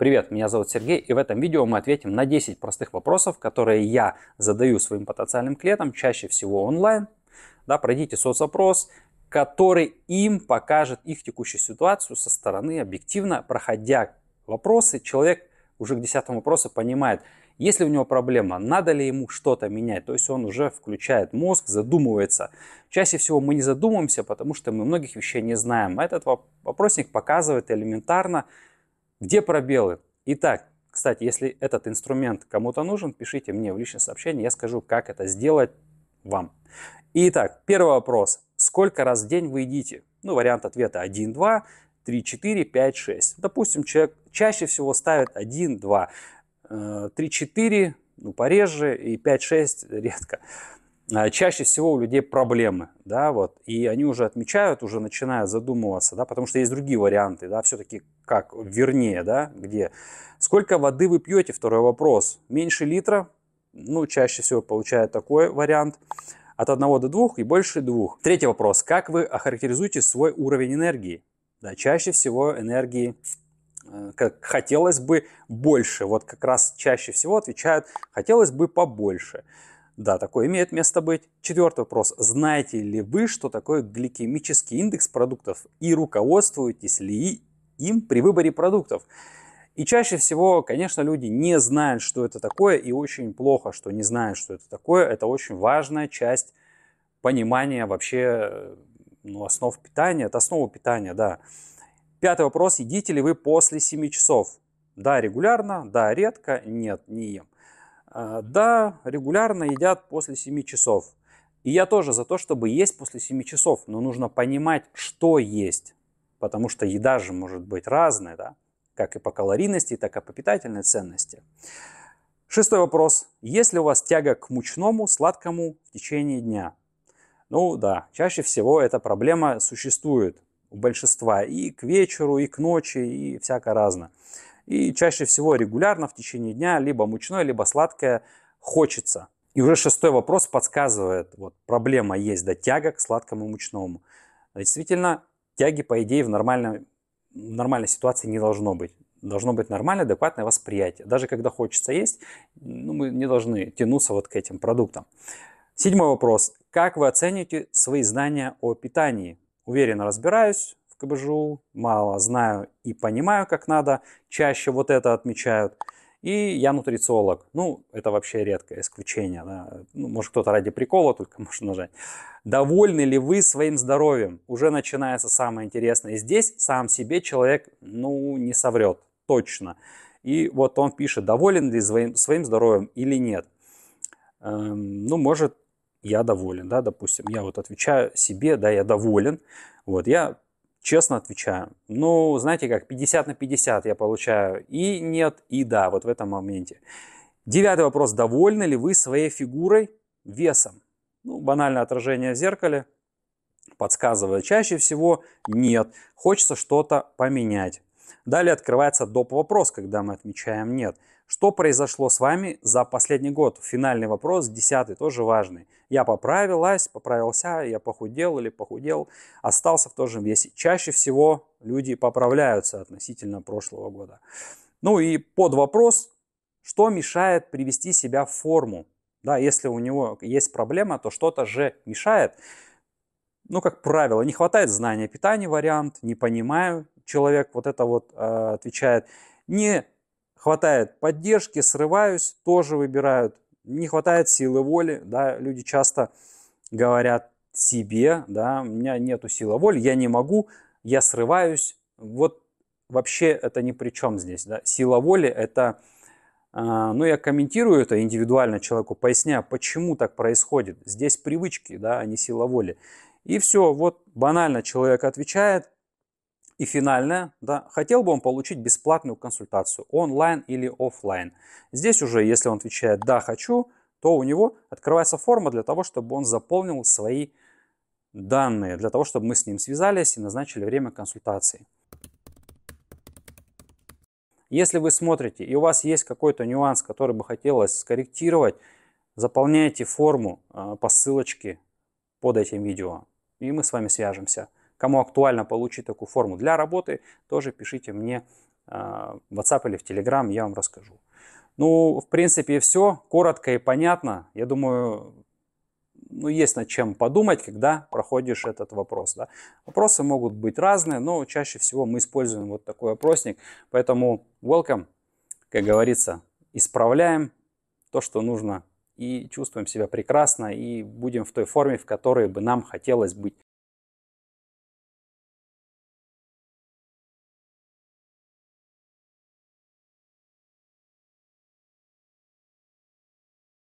Привет, меня зовут Сергей, и в этом видео мы ответим на 10 простых вопросов, которые я задаю своим потенциальным клиентам, чаще всего онлайн. Да, пройдите соцопрос, который им покажет их текущую ситуацию со стороны объективно, проходя вопросы, человек уже к десятому вопросу понимает, есть ли у него проблема, надо ли ему что-то менять. То есть он уже включает мозг, задумывается. Чаще всего мы не задумываемся, потому что мы многих вещей не знаем. Этот вопросник показывает элементарно, где пробелы? Итак, кстати, если этот инструмент кому-то нужен, пишите мне в личное сообщение, я скажу, как это сделать вам. Итак, первый вопрос. Сколько раз в день вы едите? Ну, вариант ответа 1, 2, 3, 4, 5, 6. Допустим, человек чаще всего ставит 1, 2, 3, 4, ну, пореже, и 5, 6 редко. А чаще всего у людей проблемы, да, вот, и они уже отмечают, уже начинают задумываться, да, потому что есть другие варианты, да, все-таки как вернее, да, где. Сколько воды вы пьете, второй вопрос. Меньше литра, ну, чаще всего получают такой вариант. От 1 до 2 и больше 2. Третий вопрос. Как вы охарактеризуете свой уровень энергии? Да, чаще всего энергии э, как хотелось бы больше. Вот как раз чаще всего отвечают, хотелось бы побольше. Да, такое имеет место быть. Четвертый вопрос. Знаете ли вы, что такое гликемический индекс продуктов и руководствуетесь ли им при выборе продуктов. И чаще всего, конечно, люди не знают, что это такое, и очень плохо, что не знают, что это такое. Это очень важная часть понимания вообще ну, основ питания. Это основа питания, да. Пятый вопрос. Едите ли вы после 7 часов? Да, регулярно, да, редко, нет, не ем. А, да, регулярно едят после 7 часов. И я тоже за то, чтобы есть после 7 часов, но нужно понимать, что есть потому что еда же может быть разная, да? как и по калорийности, так и по питательной ценности. Шестой вопрос. Есть ли у вас тяга к мучному, сладкому в течение дня? Ну да, чаще всего эта проблема существует у большинства и к вечеру, и к ночи, и всяко разно. И чаще всего регулярно в течение дня либо мучное, либо сладкое хочется. И уже шестой вопрос подсказывает, вот проблема есть, да, тяга к сладкому и мучному. Действительно, тяги, по идее, в нормальной, нормальной ситуации не должно быть. Должно быть нормальное, адекватное восприятие. Даже когда хочется есть, ну, мы не должны тянуться вот к этим продуктам. Седьмой вопрос. Как вы оцените свои знания о питании? Уверенно разбираюсь в КБЖУ, мало знаю и понимаю, как надо. Чаще вот это отмечают. И я нутрициолог. Ну, это вообще редкое исключение. Да? Ну, может, кто-то ради прикола только может нажать. Довольны ли вы своим здоровьем? Уже начинается самое интересное. И здесь сам себе человек, ну, не соврет. Точно. И вот он пишет, доволен ли своим, своим здоровьем или нет. Эм, ну, может, я доволен, да, допустим. Я вот отвечаю себе, да, я доволен. Вот, я Честно отвечаю. Ну, знаете как, 50 на 50 я получаю и нет, и да, вот в этом моменте. Девятый вопрос. Довольны ли вы своей фигурой, весом? Ну, банальное отражение в зеркале подсказывает чаще всего нет. Хочется что-то поменять. Далее открывается доп. вопрос, когда мы отмечаем «нет». Что произошло с вами за последний год? Финальный вопрос, десятый, тоже важный. Я поправилась, поправился, я похудел или похудел, остался в том же весе. Чаще всего люди поправляются относительно прошлого года. Ну и под вопрос, что мешает привести себя в форму? Да, если у него есть проблема, то что-то же мешает ну, как правило, не хватает знания питания вариант, не понимаю, человек вот это вот э, отвечает. Не хватает поддержки, срываюсь, тоже выбирают. Не хватает силы воли, да, люди часто говорят себе, да, у меня нету силы воли, я не могу, я срываюсь. Вот вообще это ни при чем здесь, да. Сила воли это... Э, ну, я комментирую это индивидуально человеку, поясняю, почему так происходит. Здесь привычки, да, а не сила воли. И все, вот банально человек отвечает. И финальное, да, хотел бы он получить бесплатную консультацию, онлайн или офлайн. Здесь уже, если он отвечает «да, хочу», то у него открывается форма для того, чтобы он заполнил свои данные, для того, чтобы мы с ним связались и назначили время консультации. Если вы смотрите и у вас есть какой-то нюанс, который бы хотелось скорректировать, заполняйте форму а, по ссылочке под этим видео и мы с вами свяжемся. Кому актуально получить такую форму для работы, тоже пишите мне а, в WhatsApp или в Telegram, я вам расскажу. Ну, в принципе, все коротко и понятно. Я думаю, ну, есть над чем подумать, когда проходишь этот вопрос. Да? Вопросы могут быть разные, но чаще всего мы используем вот такой опросник. Поэтому welcome, как говорится, исправляем то, что нужно и чувствуем себя прекрасно и будем в той форме, в которой бы нам хотелось быть.